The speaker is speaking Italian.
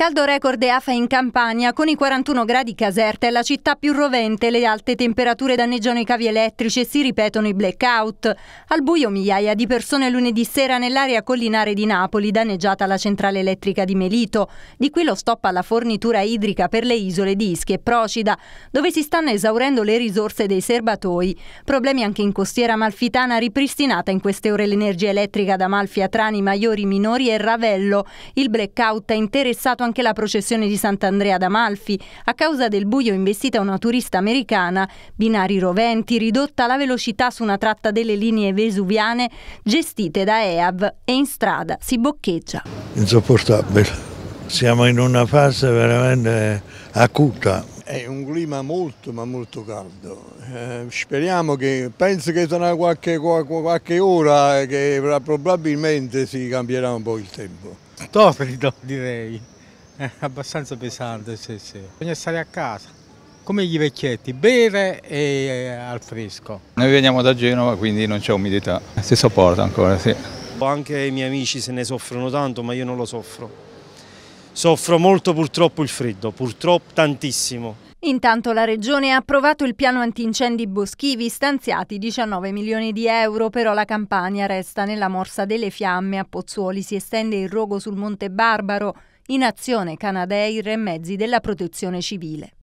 Caldo record EAFA in Campania, con i 41 gradi Caserta è la città più rovente, le alte temperature danneggiano i cavi elettrici e si ripetono i blackout. Al buio migliaia di persone lunedì sera nell'area collinare di Napoli, danneggiata la centrale elettrica di Melito. Di qui lo stop alla fornitura idrica per le isole di Ischia e Procida, dove si stanno esaurendo le risorse dei serbatoi. Problemi anche in costiera malfitana, ripristinata in queste ore l'energia elettrica da Malfi a Trani, Maiori, Minori e Ravello. Il blackout ha interessato anche anche la processione di Sant'Andrea ad Amalfi. a causa del buio investita una turista americana, binari roventi, ridotta la velocità su una tratta delle linee vesuviane gestite da EAV e in strada si boccheggia. Insopportabile. Siamo in una fase veramente acuta, è un clima molto ma molto caldo. Eh, speriamo che, penso che sarà qualche, qualche, ora eh, che probabilmente si cambierà un po' il tempo. Torrido direi. È eh, abbastanza pesante, sì, sì. Bisogna stare a casa, come gli vecchietti, bere e eh, al fresco. Noi veniamo da Genova, quindi non c'è umidità. Si sopporta ancora, sì. Anche i miei amici se ne soffrono tanto, ma io non lo soffro. Soffro molto purtroppo il freddo, purtroppo tantissimo. Intanto la Regione ha approvato il piano antincendi boschivi stanziati 19 milioni di euro, però la Campania resta nella morsa delle fiamme. A Pozzuoli si estende il rogo sul Monte Barbaro, in azione canadei re mezzi della protezione civile.